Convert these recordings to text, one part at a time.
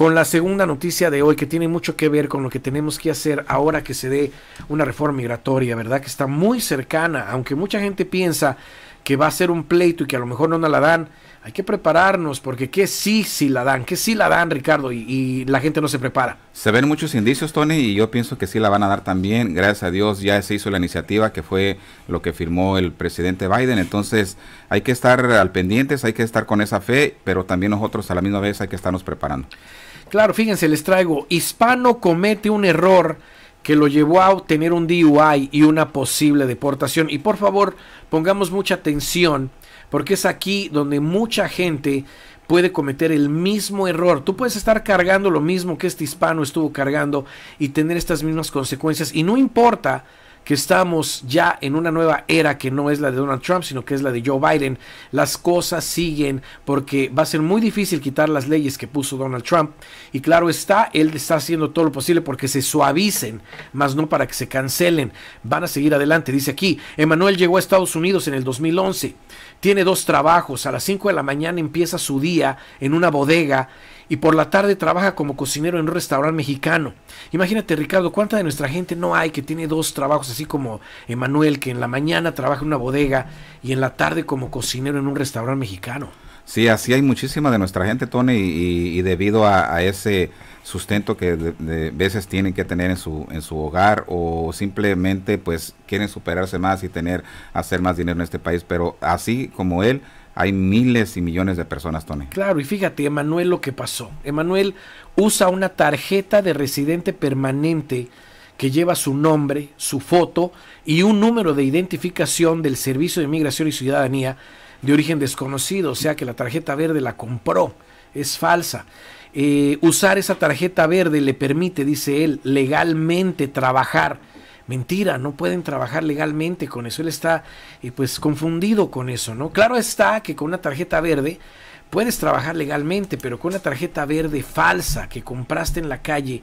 con la segunda noticia de hoy que tiene mucho que ver con lo que tenemos que hacer ahora que se dé una reforma migratoria, ¿verdad? Que está muy cercana, aunque mucha gente piensa que va a ser un pleito y que a lo mejor no nos la dan. Hay que prepararnos porque que sí, sí la dan, que sí la dan, Ricardo, y, la gente no se prepara. Se ven muchos indicios, Tony, y yo pienso que sí la van a dar también. Gracias a Dios ya se hizo la iniciativa que fue lo que firmó el presidente Biden. Entonces hay que estar al pendientes, hay que estar con esa fe, pero también nosotros a la misma vez hay que estarnos preparando. Claro, fíjense, les traigo, hispano comete un error que lo llevó a obtener un DUI y una posible deportación. Y por favor, pongamos mucha atención, porque es aquí donde mucha gente puede cometer el mismo error. Tú puedes estar cargando lo mismo que este hispano estuvo cargando y tener estas mismas consecuencias. Y no importa que estamos ya en una nueva era que no es la de Donald Trump, sino que es la de Joe Biden. Las cosas siguen porque va a ser muy difícil quitar las leyes que puso Donald Trump. Y claro está, él está haciendo todo lo posible porque se suavicen, más no para que se cancelen. Van a seguir adelante, dice aquí. Emanuel llegó a Estados Unidos en el 2011. Tiene dos trabajos. A las 5 de la mañana empieza su día en una bodega y por la tarde trabaja como cocinero en un restaurante mexicano. Imagínate, Ricardo, cuánta de nuestra gente no hay que tiene dos trabajos, así como Emanuel, que en la mañana trabaja en una bodega y en la tarde como cocinero en un restaurante mexicano. Sí, así hay muchísima de nuestra gente, Tony, y, debido a, ese sustento que de, veces tienen que tener en su, en su hogar o simplemente pues quieren superarse más y tener, hacer más dinero en este país, pero así como él, hay miles y millones de personas, Tony. Claro, y fíjate, Emanuel, lo que pasó. Emanuel usa una tarjeta de residente permanente que lleva su nombre, su foto y un número de identificación del Servicio de Inmigración y Ciudadanía de origen desconocido, o sea que la tarjeta verde la compró, es falsa. Eh, usar esa tarjeta verde le permite, dice él, legalmente trabajar mentira, no pueden trabajar legalmente con eso. Él está eh, pues confundido con eso, ¿no? Claro está que con una tarjeta verde puedes trabajar legalmente, pero con una tarjeta verde falsa que compraste en la calle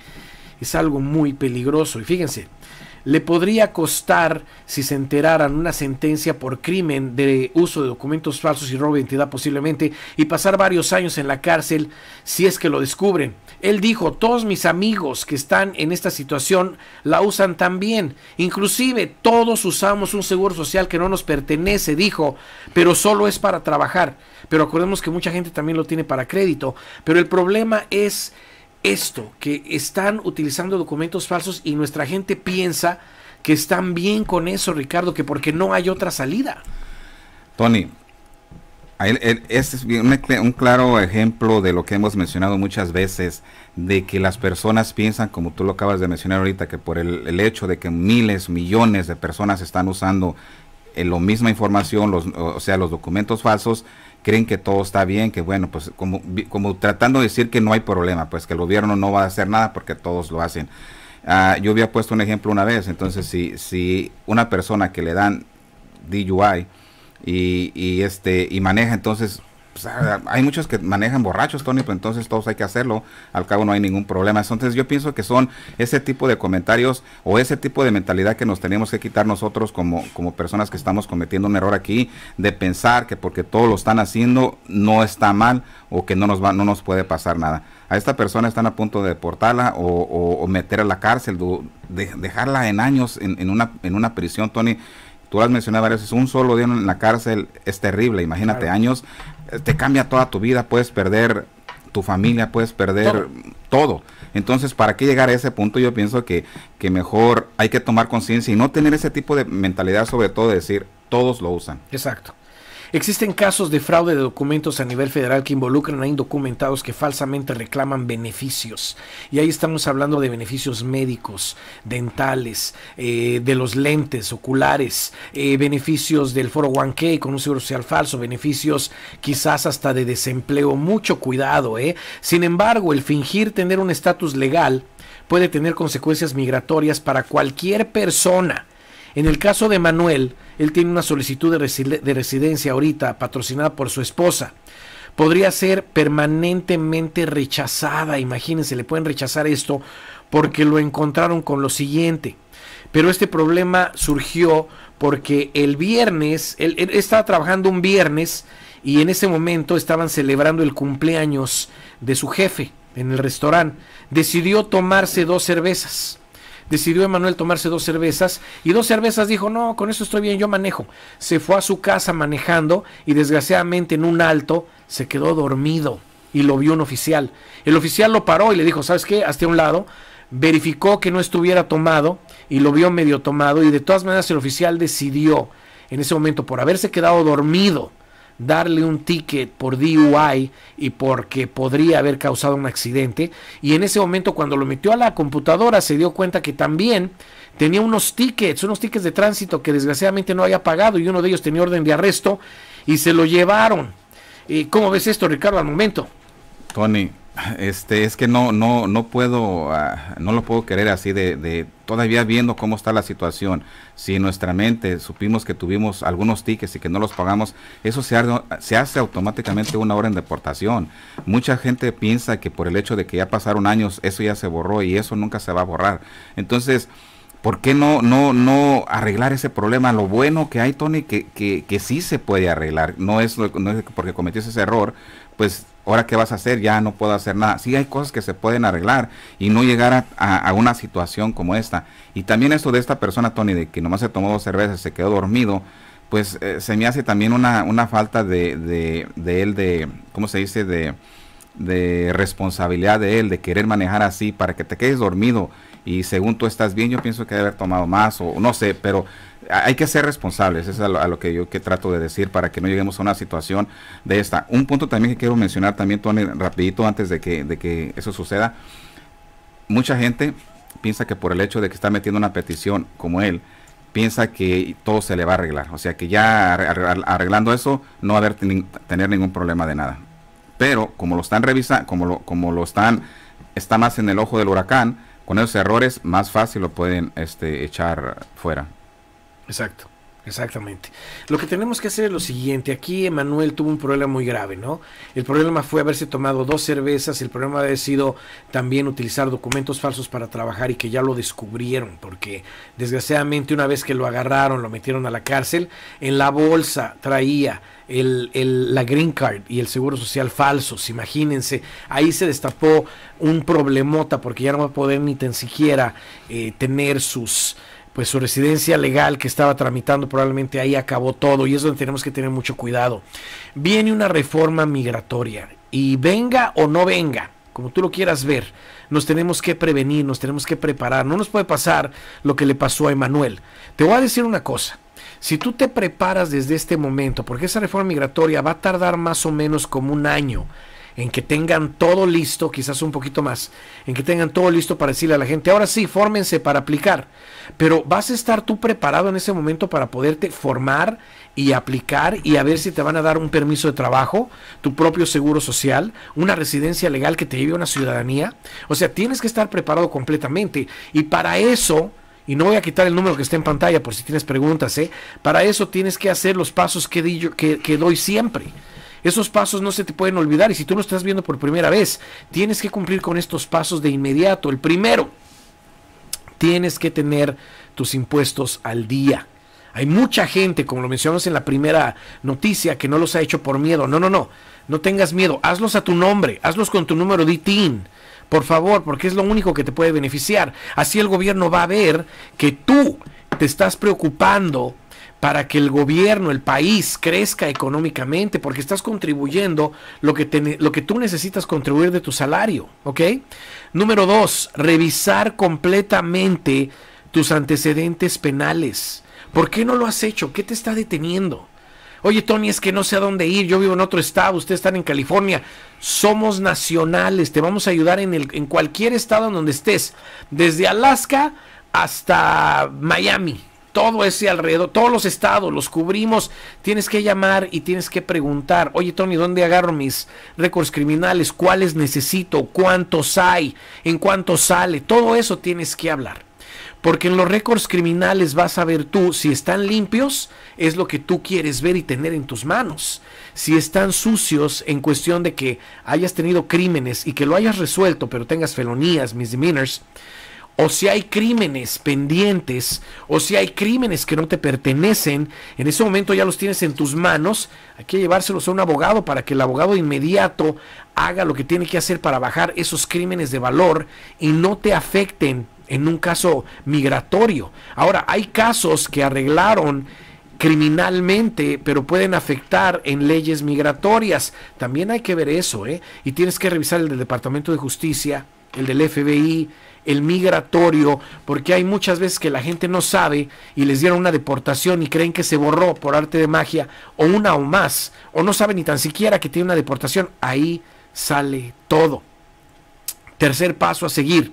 es algo muy peligroso. Y fíjense, le podría costar, si se enteraran, una sentencia por crimen de uso de documentos falsos y robo de identidad posiblemente, y pasar varios años en la cárcel si es que lo descubren. Él dijo, todos mis amigos que están en esta situación la usan también. Inclusive todos usamos un seguro social que no nos pertenece, dijo, pero solo es para trabajar. Pero acordemos que mucha gente también lo tiene para crédito. Pero el problema es esto, que están utilizando documentos falsos y nuestra gente piensa que están bien con eso, Ricardo, que porque no hay otra salida. Tony, eh, es un, claro ejemplo de lo que hemos mencionado muchas veces, de que las personas piensan, como tú lo acabas de mencionar ahorita, que por el, hecho de que miles, millones de personas están usando eh, la misma información, o sea, los documentos falsos, creen que todo está bien, que bueno, pues como, como tratando de decir que no hay problema, pues que el gobierno no va a hacer nada porque todos lo hacen. Ah, yo había puesto un ejemplo una vez, entonces si, si una persona que le dan DUI, y, este y maneja entonces pues, ah, hay muchos que manejan borrachos Tony pero pues, entonces todos hay que hacerlo al cabo no hay ningún problema entonces yo pienso que son ese tipo de comentarios o ese tipo de mentalidad que nos tenemos que quitar nosotros como como personas que estamos cometiendo un error aquí de pensar que porque todos lo están haciendo no está mal o que no nos va no nos puede pasar nada a esta persona están a punto de deportarla o, o, meter a la cárcel dejarla en años en, en una en una prisión Tony tú has mencionado varias veces, un solo día en la cárcel es terrible, imagínate, años, eh, te cambia toda tu vida, puedes perder tu familia, puedes perder todo. Entonces, ¿para qué llegar a ese punto? Yo pienso que, que mejor hay que tomar conciencia y no tener ese tipo de mentalidad, sobre todo de decir, todos lo usan. Exacto. Existen casos de fraude de documentos a nivel federal que involucran a indocumentados que falsamente reclaman beneficios. Y ahí estamos hablando de beneficios médicos, dentales, eh, de los lentes, oculares, eh, beneficios del foro 1K con un seguro social falso, beneficios quizás hasta de desempleo. Mucho cuidado, ¿eh? Sin embargo, el fingir tener un estatus legal puede tener consecuencias migratorias para cualquier persona en el caso de Manuel, él tiene una solicitud de, residencia ahorita patrocinada por su esposa podría ser permanentemente rechazada. Imagínense, le pueden rechazar esto porque lo encontraron con lo siguiente. Pero este problema surgió porque el viernes, él, estaba trabajando un viernes y en ese momento estaban celebrando el cumpleaños de su jefe en el restaurante. Decidió tomarse dos cervezas. Decidió Emanuel tomarse dos cervezas y dos cervezas dijo, no, con eso estoy bien, yo manejo. Se fue a su casa manejando y desgraciadamente en un alto se quedó dormido y lo vio un oficial. El oficial lo paró y le dijo, ¿sabes qué? Hasta un lado. Verificó que no estuviera tomado y lo vio medio tomado y de todas maneras el oficial decidió en ese momento por haberse quedado dormido darle un ticket por DUI y porque podría haber causado un accidente. Y en ese momento cuando lo metió a la computadora se dio cuenta que también tenía unos tickets, unos tickets de tránsito que desgraciadamente no había pagado y uno de ellos tenía orden de arresto y se lo llevaron. ¿Y ¿Cómo ves esto, Ricardo, al momento? Tony, este, es que no, no, no puedo, ah, no lo puedo querer así de, todavía viendo cómo está la situación. Si en nuestra mente supimos que tuvimos algunos tickets y que no los pagamos, eso se, hace automáticamente una hora en deportación. Mucha gente piensa que por el hecho de que ya pasaron años, eso ya se borró y eso nunca se va a borrar. Entonces, ¿por qué no, no, no arreglar ese problema? Lo bueno que hay, Tony, que, que, que sí se puede arreglar. No es, no es porque cometió ese error, pues ahora qué vas a hacer, ya no puedo hacer nada. Sí hay cosas que se pueden arreglar y no llegar a, a, una situación como esta. Y también eso de esta persona, Tony, de que nomás se tomó dos cervezas, se quedó dormido, pues eh, se me hace también una, una falta de, él, de, ¿cómo se dice? De, de responsabilidad de él, de querer manejar así para que te quedes dormido y según tú estás bien, yo pienso que debe haber tomado más o no sé, pero hay que ser responsables, es a lo, que yo que trato de decir para que no lleguemos a una situación de esta. Un punto también que quiero mencionar también, Tony, rapidito antes de que, de que eso suceda. Mucha gente piensa que por el hecho de que está metiendo una petición como él, piensa que todo se le va a arreglar. O sea que ya arreglando eso no va a haber tener ningún problema de nada. Pero como lo están revisando, como lo, como lo están, está más en el ojo del huracán, con esos errores más fácil lo pueden este, echar fuera. Exacto. Exactamente. Lo que tenemos que hacer es lo siguiente. Aquí Emanuel tuvo un problema muy grave, ¿no? El problema fue haberse tomado dos cervezas, el problema ha sido también utilizar documentos falsos para trabajar y que ya lo descubrieron, porque desgraciadamente una vez que lo agarraron, lo metieron a la cárcel, en la bolsa traía la green card y el seguro social falsos, imagínense. Ahí se destapó un problemota porque ya no va a poder ni tan siquiera eh, tener sus pues su residencia legal que estaba tramitando, probablemente ahí acabó todo y es donde tenemos que tener mucho cuidado. Viene una reforma migratoria y venga o no venga, como tú lo quieras ver, nos tenemos que prevenir, nos tenemos que preparar. No nos puede pasar lo que le pasó a Emanuel. Te voy a decir una cosa. Si tú te preparas desde este momento, porque esa reforma migratoria va a tardar más o menos como un año, en que tengan todo listo, quizás un poquito más, en que tengan todo listo para decirle a la gente, ahora sí, fórmense para aplicar. Pero vas a estar tú preparado en ese momento para poderte formar y aplicar y a ver si te van a dar un permiso de trabajo, tu propio seguro social, una residencia legal que te lleve a una ciudadanía. O sea, tienes que estar preparado completamente. Y para eso, y no voy a quitar el número que está en pantalla por si tienes preguntas, ¿eh? para eso tienes que hacer los pasos que, que, que doy siempre. Esos pasos no se te pueden olvidar y si tú lo estás viendo por primera vez, tienes que cumplir con estos pasos de inmediato. El primero, tienes que tener tus impuestos al día. Hay mucha gente, como lo mencionamos en la primera noticia, que no los ha hecho por miedo. No, no, no. No tengas miedo. Hazlos a tu nombre. Hazlos con tu número de tin. Por favor, porque es lo único que te puede beneficiar. Así el gobierno va a ver que tú te estás preocupando para que el gobierno, el país crezca económicamente, porque estás contribuyendo lo que, lo que tú necesitas contribuir de tu salario, ¿ok? Número dos, revisar completamente tus antecedentes penales. ¿Por qué no lo has hecho? ¿Qué te está deteniendo? Oye, Tony, es que no sé a dónde ir, yo vivo en otro estado, ustedes están en California. Somos nacionales, te vamos a ayudar en, el, en cualquier estado en donde estés, desde Alaska hasta Miami, todo ese alrededor, todos los estados, los cubrimos. Tienes que llamar y tienes que preguntar, oye Tony, ¿dónde agarro mis récords criminales? ¿Cuáles necesito? ¿Cuántos hay? ¿En cuánto sale? Todo eso tienes que hablar. Porque en los récords criminales vas a ver tú si están limpios, es lo que tú quieres ver y tener en tus manos. Si están sucios en cuestión de que hayas tenido crímenes y que lo hayas resuelto, pero tengas felonías, misdemeanors, o si hay crímenes pendientes, o si hay crímenes que no te pertenecen, en ese momento ya los tienes en tus manos, hay que llevárselos a un abogado para que el abogado inmediato haga lo que tiene que hacer para bajar esos crímenes de valor y no te afecten en un caso migratorio. Ahora, hay casos que arreglaron criminalmente, pero pueden afectar en leyes migratorias. También hay que ver eso, ¿eh? Y tienes que revisar el del Departamento de Justicia, el del FBI, el migratorio, porque hay muchas veces que la gente no sabe y les dieron una deportación y creen que se borró por arte de magia, o una o más, o no saben ni tan siquiera que tiene una deportación. Ahí sale todo. Tercer paso a seguir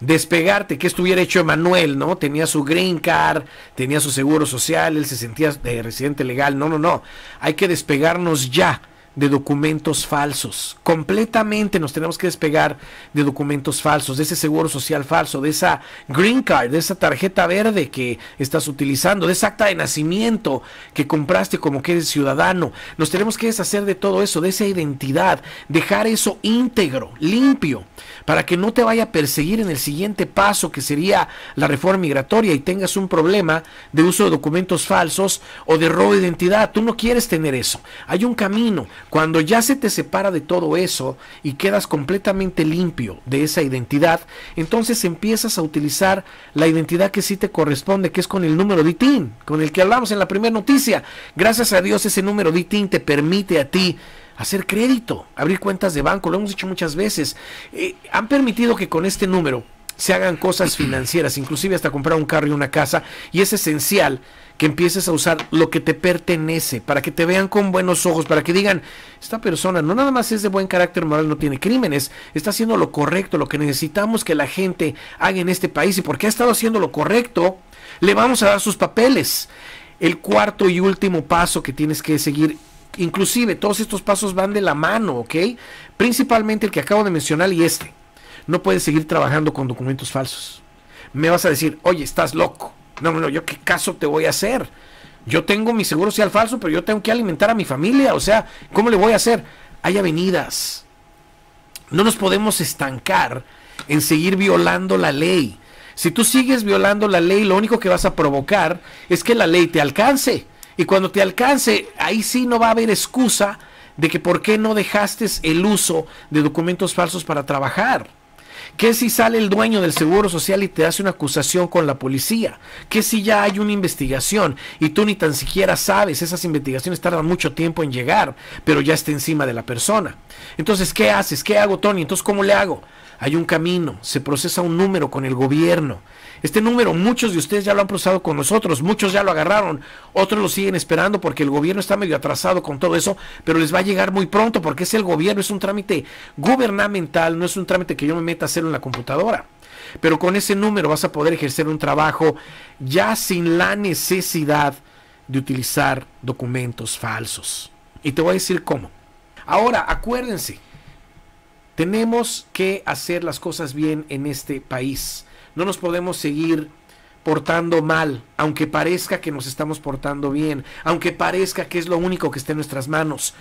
despegarte, que estuviera hecho Emanuel, ¿no? Tenía su green card, tenía su seguro social, él se sentía de residente legal. No, no, no. Hay que despegarnos ya de documentos falsos. Completamente nos tenemos que despegar de documentos falsos, de ese seguro social falso, de esa green card, de esa tarjeta verde que estás utilizando, de esa acta de nacimiento que compraste como que eres ciudadano. Nos tenemos que deshacer de todo eso, de esa identidad, dejar eso íntegro, limpio, para que no te vaya a perseguir en el siguiente paso que sería la reforma migratoria y tengas un problema de uso de documentos falsos o de robo de identidad. Tú no quieres tener eso. Hay un camino. Cuando ya se te separa de todo eso y quedas completamente limpio de esa identidad, entonces empiezas a utilizar la identidad que sí te corresponde, que es con el número de con el que hablamos en la primera noticia. Gracias a Dios ese número DITIN te permite a ti hacer crédito, abrir cuentas de banco, lo hemos dicho muchas veces. Eh, han permitido que con este número se hagan cosas financieras, inclusive hasta comprar un carro y una casa, y es esencial que empieces a usar lo que te pertenece, para que te vean con buenos ojos, para que digan, esta persona no nada más es de buen carácter moral, no tiene crímenes, está haciendo lo correcto, lo que necesitamos que la gente haga en este país y porque ha estado haciendo lo correcto, le vamos a dar sus papeles. El cuarto y último paso que tienes que seguir inclusive todos estos pasos van de la mano, ¿ok? Principalmente el que acabo de mencionar y este. No puedes seguir trabajando con documentos falsos. Me vas a decir, oye, estás loco. No, no, yo qué caso te voy a hacer. Yo tengo mi seguro social falso, pero yo tengo que alimentar a mi familia. O sea, ¿cómo le voy a hacer? Hay avenidas. No nos podemos estancar en seguir violando la ley. Si tú sigues violando la ley, lo único que vas a provocar es que la ley te alcance. Y cuando te alcance, ahí sí no va a haber excusa de que por qué no dejaste el uso de documentos falsos para trabajar. ¿Qué si sale el dueño del Seguro Social y te hace una acusación con la policía? ¿Qué si ya hay una investigación y tú ni tan siquiera sabes? Esas investigaciones tardan mucho tiempo en llegar, pero ya está encima de la persona. Entonces, ¿qué haces? ¿Qué hago, Tony? Entonces, ¿cómo le hago? Hay un camino, se procesa un número con el gobierno este número, muchos de ustedes ya lo han procesado con nosotros, muchos ya lo agarraron, otros lo siguen esperando porque el gobierno está medio atrasado con todo eso, pero les va a llegar muy pronto porque es el gobierno, es un trámite gubernamental, no es un trámite que yo me meta a hacer en la computadora. Pero con ese número vas a poder ejercer un trabajo ya sin la necesidad de utilizar documentos falsos. Y te voy a decir cómo. Ahora, acuérdense, tenemos que hacer las cosas bien en este país. No nos podemos seguir portando mal, aunque parezca que nos estamos portando bien, aunque parezca que es lo único que está en nuestras manos.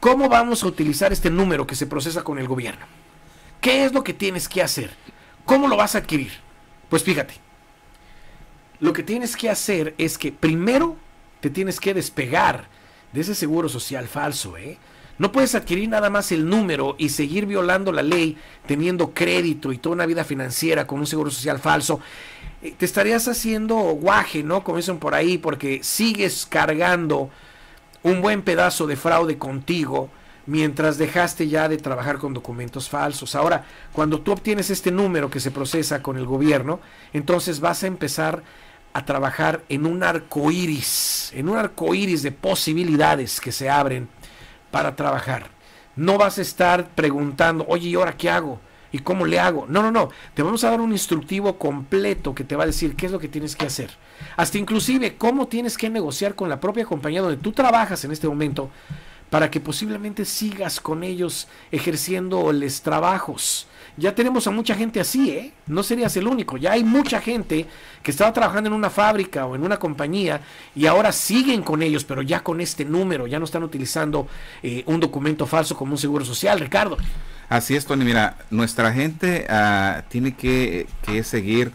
¿Cómo vamos a utilizar este número que se procesa con el gobierno? ¿Qué es lo que tienes que hacer? ¿Cómo lo vas a adquirir? Pues fíjate, lo que tienes que hacer es que primero te tienes que despegar de ese seguro social falso, ¿eh? No puedes adquirir nada más el número y seguir violando la ley teniendo crédito y toda una vida financiera con un seguro social falso. Eh, te estarías haciendo guaje, ¿no? Comienzan por ahí, porque sigues cargando un buen pedazo de fraude contigo mientras dejaste ya de trabajar con documentos falsos. Ahora, cuando tú obtienes este número que se procesa con el gobierno, entonces vas a empezar a trabajar en un arco iris, en un arco iris de posibilidades que se abren para trabajar. No vas a estar preguntando, oye, ¿y ahora qué hago? ¿Y cómo le hago? No, no, no. Te vamos a dar un instructivo completo que te va a decir qué es lo que tienes que hacer. Hasta inclusive cómo tienes que negociar con la propia compañía donde tú trabajas en este momento para que posiblemente sigas con ellos ejerciendo ejerciéndoles trabajos ya tenemos a mucha gente así, ¿eh? No serías el único. Ya hay mucha gente que estaba trabajando en una fábrica o en una compañía y ahora siguen con ellos, pero ya con este número, ya no están utilizando eh, un documento falso como un seguro social, Ricardo. Así es, Tony. Mira, nuestra gente ah, tiene que, que seguir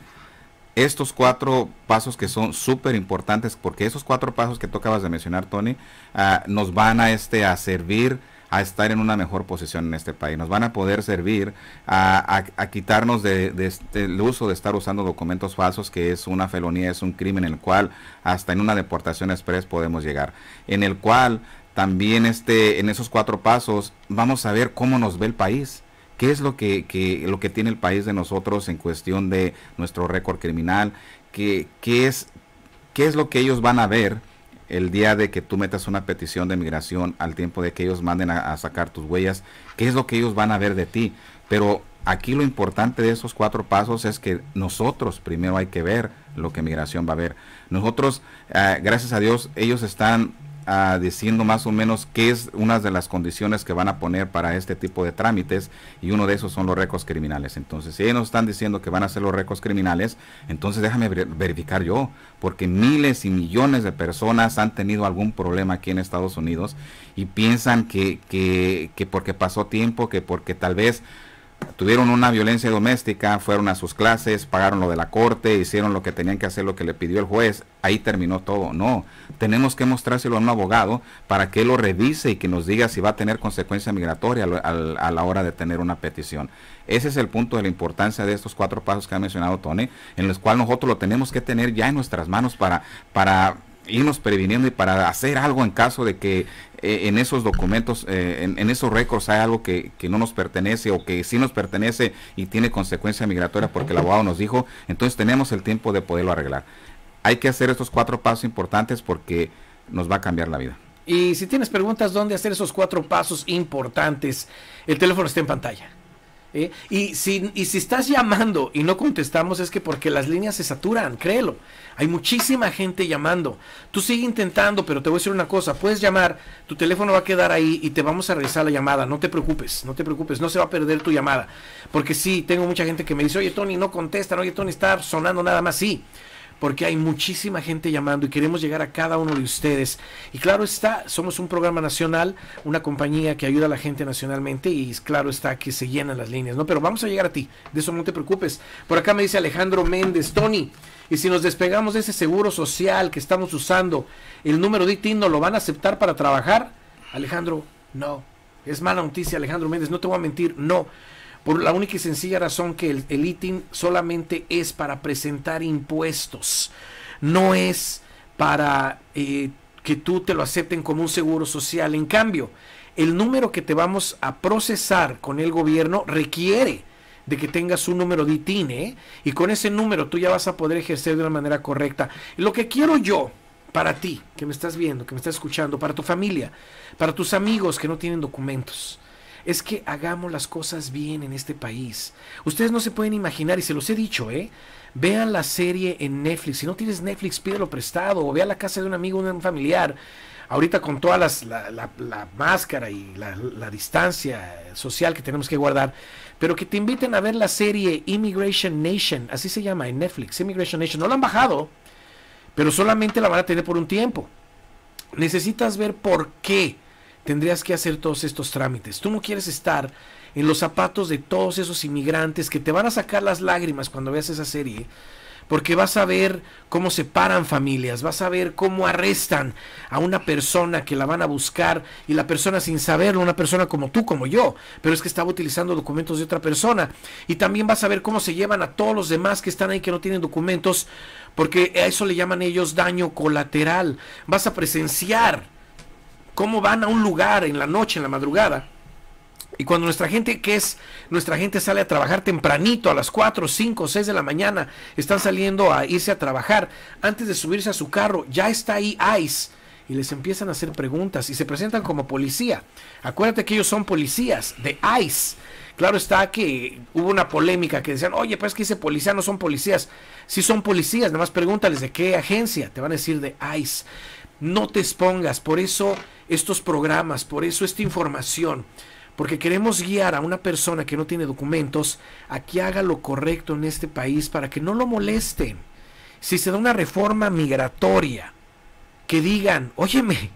estos cuatro pasos que son súper importantes, porque esos cuatro pasos que tocabas acabas de mencionar, Tony, ah, nos van a, este, a servir a estar en una mejor posición en este país. Nos van a poder servir a, quitarnos de, este, uso de estar usando documentos falsos, que es una felonía, es un crimen en el cual hasta en una deportación express podemos llegar, en el cual también este, en esos cuatro pasos vamos a ver cómo nos ve el país. ¿Qué es lo que, que lo que tiene el país de nosotros en cuestión de nuestro récord criminal? es, ¿Qué es lo que ellos van a ver el día de que tú metas una petición de migración al tiempo de que ellos manden a, sacar tus huellas, qué es lo que ellos van a ver de ti. Pero aquí lo importante de esos cuatro pasos es que nosotros primero hay que ver lo que migración va a ver. Nosotros, eh, gracias a Dios, ellos están diciendo más o menos qué es una de las condiciones que van a poner para este tipo de trámites y uno de esos son los récords criminales. Entonces, si ellos nos están diciendo que van a hacer los récords criminales, entonces déjame verificar yo, porque miles y millones de personas han tenido algún problema aquí en Estados Unidos y piensan que, que, que porque pasó tiempo, que porque tal vez tuvieron una violencia doméstica, fueron a sus clases, pagaron lo de la corte, hicieron lo que tenían que hacer, lo que le pidió el juez, ahí terminó todo. No, tenemos que mostrárselo a un abogado para que lo revise y que nos diga si va a tener consecuencia migratoria a la hora de tener una petición. Ese es el punto de la importancia de estos cuatro pasos que ha mencionado Tony, en los cuales nosotros lo tenemos que tener ya en nuestras manos para, para irnos previniendo y para hacer algo en caso de que eh, en esos documentos, eh, en, esos récords hay algo que, no nos pertenece o que sí nos pertenece y tiene consecuencia migratoria porque el abogado nos dijo, entonces tenemos el tiempo de poderlo arreglar. Hay que hacer estos cuatro pasos importantes porque nos va a cambiar la vida. Y si tienes preguntas, ¿dónde hacer esos cuatro pasos importantes? El teléfono está en pantalla. ¿eh? Y, si, y si estás llamando y no contestamos es que porque las líneas se saturan, créelo. Hay muchísima gente llamando. Tú sigue intentando, pero te voy a decir una cosa, puedes llamar, tu teléfono va a quedar ahí y te vamos a revisar la llamada, no te preocupes, no te preocupes, no se va a perder tu llamada. Porque sí, tengo mucha gente que me dice, oye Tony, no contestan, oye Tony, está sonando nada más, sí porque hay muchísima gente llamando y queremos llegar a cada uno de ustedes. Y claro está, somos un programa nacional, una compañía que ayuda a la gente nacionalmente y claro está que se llenan las líneas, ¿no? Pero vamos a llegar a ti, de eso no te preocupes. Por acá me dice Alejandro Méndez, Tony, y si nos despegamos de ese seguro social que estamos usando, el número de ITIN no lo van a aceptar para trabajar. Alejandro, no. Es mala noticia, Alejandro Méndez, no te voy a mentir, no por la única y sencilla razón que el, ITIN solamente es para presentar impuestos, no es para eh, que tú te lo acepten como un seguro social. En cambio, el número que te vamos a procesar con el gobierno requiere de que tengas un número de ITIN, ¿eh? y con ese número tú ya vas a poder ejercer de una manera correcta. Lo que quiero yo para ti, que me estás viendo, que me estás escuchando, para tu familia, para tus amigos que no tienen documentos, es que hagamos las cosas bien en este país. Ustedes no se pueden imaginar, y se los he dicho, ¿eh? Vean la serie en Netflix. Si no tienes Netflix, pídelo prestado. O vea la casa de un amigo, de un familiar. Ahorita con toda las, la, máscara y la, la distancia social que tenemos que guardar. Pero que te inviten a ver la serie Immigration Nation. Así se llama en Netflix. Immigration Nation. No la han bajado. Pero solamente la van a tener por un tiempo. Necesitas ver por qué tendrías que hacer todos estos trámites. Tú no quieres estar en los zapatos de todos esos inmigrantes que te van a sacar las lágrimas cuando veas esa serie. Porque vas a ver cómo separan familias, vas a ver cómo arrestan a una persona que la van a buscar y la persona sin saberlo, una persona como tú, como yo, pero es que estaba utilizando documentos de otra persona. Y también vas a ver cómo se llevan a todos los demás que están ahí que no tienen documentos, porque a eso le llaman ellos daño colateral. Vas a presenciar cómo van a un lugar en la noche, en la madrugada. Y cuando nuestra gente, que es, nuestra gente sale a trabajar tempranito, a las 4, 5, 6 de la mañana, están saliendo a irse a trabajar, antes de subirse a su carro, ya está ahí ICE. Y les empiezan a hacer preguntas y se presentan como policía. Acuérdate que ellos son policías de ICE. Claro está que hubo una polémica que decían, oye, pues que dice policía, no son policías. Sí son policías, nada más pregúntales de qué agencia, te van a decir de ICE. No te expongas, por eso estos programas, por eso esta información, porque queremos guiar a una persona que no tiene documentos a que haga lo correcto en este país para que no lo moleste. Si se da una reforma migratoria, que digan, óyeme,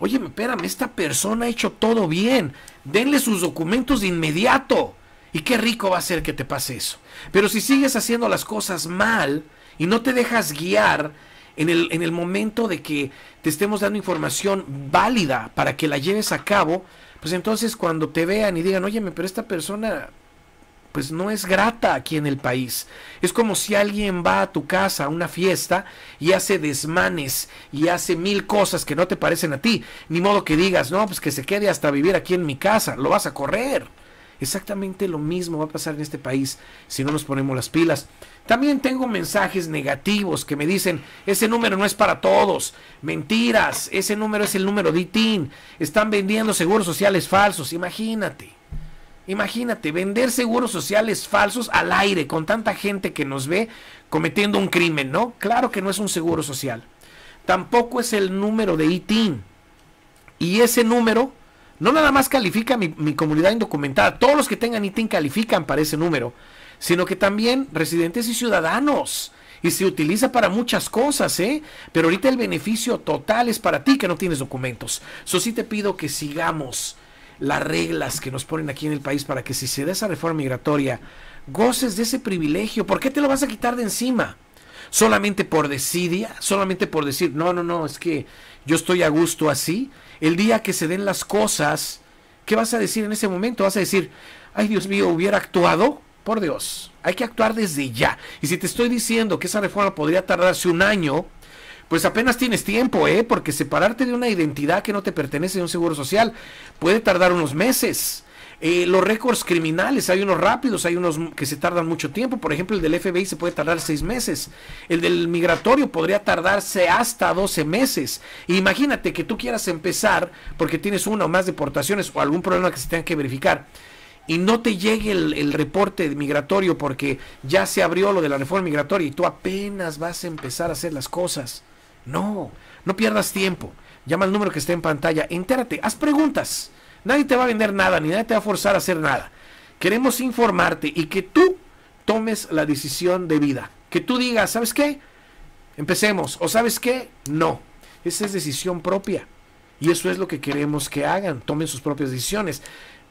óyeme, espérame, esta persona ha hecho todo bien, denle sus documentos de inmediato. Y qué rico va a ser que te pase eso. Pero si sigues haciendo las cosas mal y no te dejas guiar en el, en el momento de que te estemos dando información válida para que la lleves a cabo, pues entonces cuando te vean y digan, oye, pero esta persona pues no es grata aquí en el país. Es como si alguien va a tu casa a una fiesta y hace desmanes y hace mil cosas que no te parecen a ti. Ni modo que digas, no, pues que se quede hasta vivir aquí en mi casa, lo vas a correr. Exactamente lo mismo va a pasar en este país si no nos ponemos las pilas. También tengo mensajes negativos que me dicen, ese número no es para todos, mentiras, ese número es el número de ITIN, están vendiendo seguros sociales falsos, imagínate. Imagínate, vender seguros sociales falsos al aire con tanta gente que nos ve cometiendo un crimen, ¿no? Claro que no es un seguro social. Tampoco es el número de ITIN. Y ese número no nada más califica mi, comunidad indocumentada, todos los que tengan ITIN califican para ese número, sino que también residentes y ciudadanos. Y se utiliza para muchas cosas, ¿eh? Pero ahorita el beneficio total es para ti que no tienes documentos. Eso sí te pido que sigamos las reglas que nos ponen aquí en el país para que si se da esa reforma migratoria, goces de ese privilegio. ¿Por qué te lo vas a quitar de encima? Solamente por desidia, solamente por decir, no, no, no, es que yo estoy a gusto así. El día que se den las cosas, ¿qué vas a decir en ese momento? Vas a decir, ay Dios mío, hubiera actuado. Por Dios, hay que actuar desde ya. Y si te estoy diciendo que esa reforma podría tardarse un año, pues apenas tienes tiempo, ¿eh? Porque separarte de una identidad que no te pertenece de un seguro social puede tardar unos meses. Eh, los récords criminales, hay unos rápidos, hay unos que se tardan mucho tiempo. Por ejemplo, el del FBI se puede tardar seis meses. El del migratorio podría tardarse hasta 12 meses. Imagínate que tú quieras empezar porque tienes una o más deportaciones o algún problema que se tenga que verificar y no te llegue el, el, reporte migratorio porque ya se abrió lo de la reforma migratoria y tú apenas vas a empezar a hacer las cosas. No, no pierdas tiempo. Llama al número que está en pantalla. Entérate, haz preguntas. Nadie te va a vender nada, ni nadie te va a forzar a hacer nada. Queremos informarte y que tú tomes la decisión de vida. Que tú digas, ¿sabes qué? Empecemos. O ¿sabes qué? No. Esa es decisión propia. Y eso es lo que queremos que hagan. Tomen sus propias decisiones.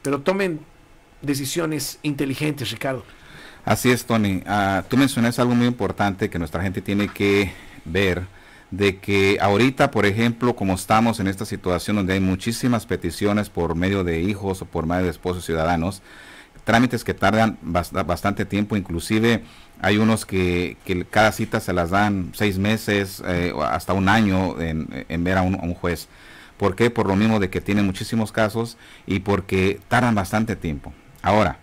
Pero tomen decisiones inteligentes, Ricardo. Así es, Tony. Ah, tú mencionas algo muy importante que nuestra gente tiene que ver de que ahorita, por ejemplo, como estamos en esta situación donde hay muchísimas peticiones por medio de hijos o por medio de esposos ciudadanos, trámites que tardan bastante tiempo, inclusive hay unos que, cada cita se las dan seis meses, eh, hasta un año en, ver a un, juez. ¿Por qué? Por lo mismo de que tienen muchísimos casos y porque tardan bastante tiempo. Ahora,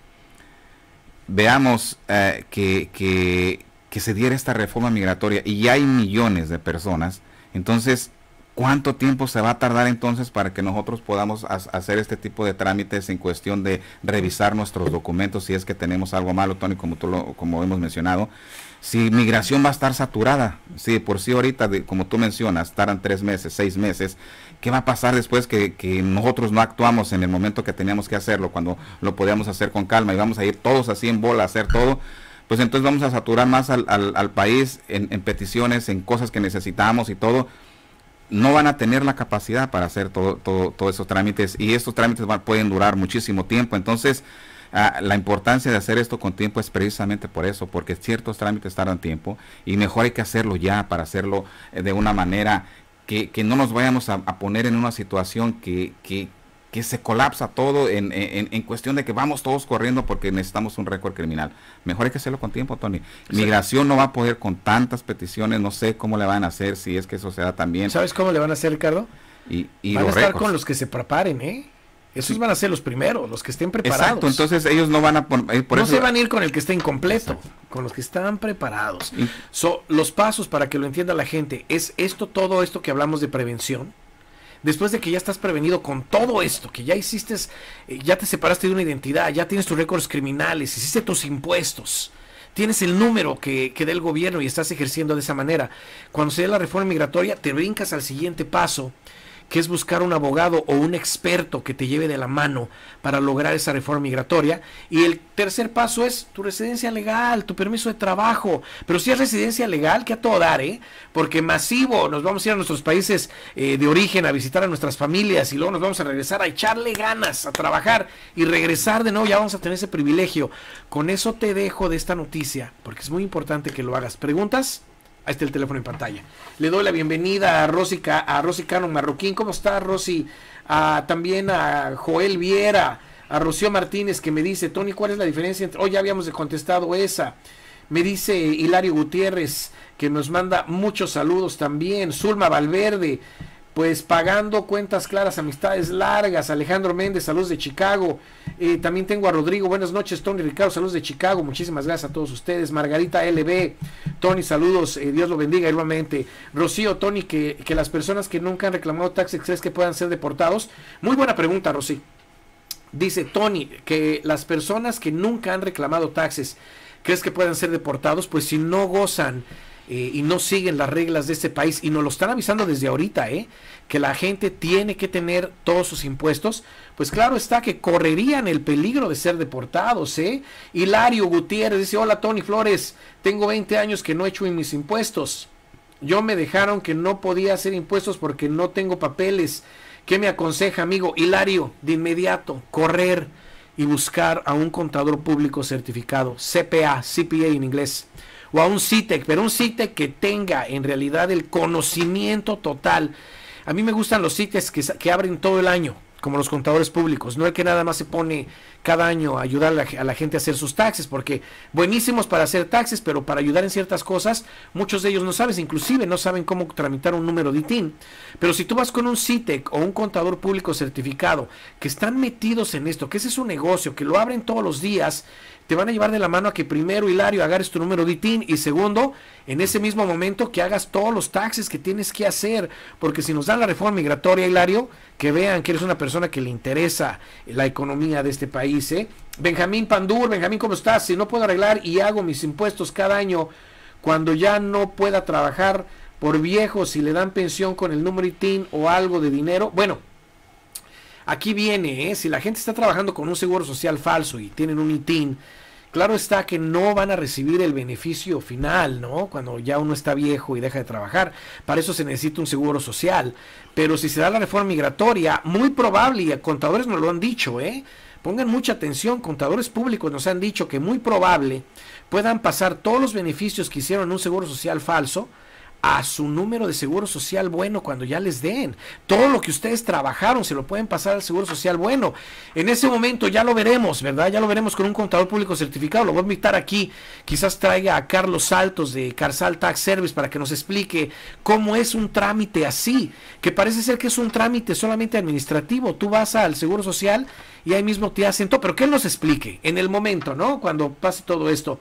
veamos eh, que, que, que se diera esta reforma migratoria y ya hay millones de personas, entonces, ¿cuánto tiempo se va a tardar entonces para que nosotros podamos hacer este tipo de trámites en cuestión de revisar nuestros documentos si es que tenemos algo malo, Tony, como, tú como hemos mencionado? Si migración va a estar saturada, si por si ahorita, como tú mencionas, tardan tres meses, seis meses, ¿qué va a pasar después que, que nosotros no actuamos en el momento que teníamos que hacerlo, cuando lo podíamos hacer con calma y vamos a ir todos así en bola a hacer todo? pues entonces vamos a saturar más al, al, país en, peticiones, en cosas que necesitamos y todo. No van a tener la capacidad para hacer todos todo, esos trámites y estos trámites pueden durar muchísimo tiempo. Entonces, ah, la importancia de hacer esto con tiempo es precisamente por eso, porque ciertos trámites tardan tiempo y mejor hay que hacerlo ya para hacerlo eh, de una manera que, que no nos vayamos a, a poner en una situación que, que, que se colapsa todo en, cuestión de que vamos todos corriendo porque necesitamos un récord criminal. Mejor hay que hacerlo con tiempo, Tony. Migración no va a poder con tantas peticiones, no sé cómo le van a hacer, si es que eso se da también. ¿Sabes cómo le van a hacer, Ricardo? Y, y van a estar con los que se preparen, ¿eh? Esos van a ser los primeros, los que estén preparados. Exacto, entonces ellos no van a eh, por, no se van a ir con el que esté incompleto, con los que están preparados. los pasos para que lo entienda la gente es esto, todo esto que hablamos de prevención, después de que ya estás prevenido con todo esto, que ya hiciste, eh, ya te separaste de una identidad, ya tienes tus récords criminales, hiciste tus impuestos, tienes el número que, que da el gobierno y estás ejerciendo de esa manera. Cuando se dé la reforma migratoria, te brincas al siguiente paso que es buscar un abogado o un experto que te lleve de la mano para lograr esa reforma migratoria. Y el tercer paso es tu residencia legal, tu permiso de trabajo. Pero si es residencia legal, que a todo dar, ¿eh? Porque masivo, nos vamos a ir a nuestros países eh, de origen a visitar a nuestras familias y luego nos vamos a regresar a echarle ganas, a trabajar y regresar de nuevo, ya vamos a tener ese privilegio. Con eso te dejo de esta noticia, porque es muy importante que lo hagas. ¿Preguntas? Ahí está el teléfono en pantalla. Le doy la bienvenida a Rosy, a Cano Marroquín. ¿Cómo está Rosy? también a Joel Viera, a Rocío Martínez que me dice, Tony, ¿cuál es la diferencia entre... Hoy oh, ya habíamos contestado esa. Me dice Hilario Gutiérrez que nos manda muchos saludos también. Zulma Valverde pues pagando cuentas claras, amistades largas. Alejandro Méndez, saludos de Chicago. Eh, también tengo a Rodrigo, buenas noches, Tony Ricardo, saludos de Chicago. Muchísimas gracias a todos ustedes. Margarita LB, Tony, saludos, eh, Dios lo bendiga igualmente. Rocío, Tony, que, las personas que nunca han reclamado taxes crees que puedan ser deportados. Muy buena pregunta, Rocío. Dice Tony que las personas que nunca han reclamado taxes, ¿crees que puedan ser deportados? Pues si no gozan eh, y no siguen las reglas de este país y nos lo están avisando desde ahorita, ¿eh? que la gente tiene que tener todos sus impuestos, pues claro está que correrían el peligro de ser deportados. ¿eh? Hilario Gutiérrez dice, hola Tony Flores, tengo 20 años que no he hecho mis impuestos. Yo me dejaron que no podía hacer impuestos porque no tengo papeles. ¿Qué me aconseja, amigo? Hilario, de inmediato, correr y buscar a un contador público certificado, CPA, CPA en inglés, o a un CITEC, e pero un CITEC e que tenga en realidad el conocimiento total. A mí me gustan los CITES que, que abren todo el año, como los contadores públicos, no es que nada más se pone cada año a ayudar a la, gente a hacer sus taxes, porque buenísimos para hacer taxes, pero para ayudar en ciertas cosas, muchos de ellos no saben, inclusive no saben cómo tramitar un número de ITIN. Pero si tú vas con un CITEC e o un contador público certificado, que están metidos en esto, que ese es un negocio, que lo abren todos los días te van a llevar de la mano a que primero, Hilario, agarres tu número de ITIN. y segundo, en ese mismo momento que hagas todos los taxes que tienes que hacer, porque si nos dan la reforma migratoria, Hilario, que vean que eres una persona que le interesa la economía de este país. ¿eh? Benjamín Pandur, Benjamín, ¿cómo estás? Si no puedo arreglar y hago mis impuestos cada año cuando ya no pueda trabajar por viejo, si le dan pensión con el número ITIN o algo de dinero, bueno, Aquí viene, ¿eh? si la gente está trabajando con un seguro social falso y tienen un ITIN, claro está que no van a recibir el beneficio final, ¿no? Cuando ya uno está viejo y deja de trabajar. Para eso se necesita un seguro social. Pero si se da la reforma migratoria, muy probable, y contadores nos lo han dicho, ¿eh? Pongan mucha atención, contadores públicos nos han dicho que muy probable puedan pasar todos los beneficios que hicieron en un seguro social falso a su número de seguro social bueno cuando ya les den. Todo lo que ustedes trabajaron se lo pueden pasar al seguro social bueno. En ese momento ya lo veremos, ¿verdad? Ya lo veremos con un contador público certificado. Lo voy a invitar aquí. Quizás traiga a Carlos Saltos de Carsal Tax Service para que nos explique cómo es un trámite así, que parece ser que es un trámite solamente administrativo. Tú vas al seguro social y ahí mismo te hacen todo, pero que él nos explique en el momento, ¿no? Cuando pase todo esto.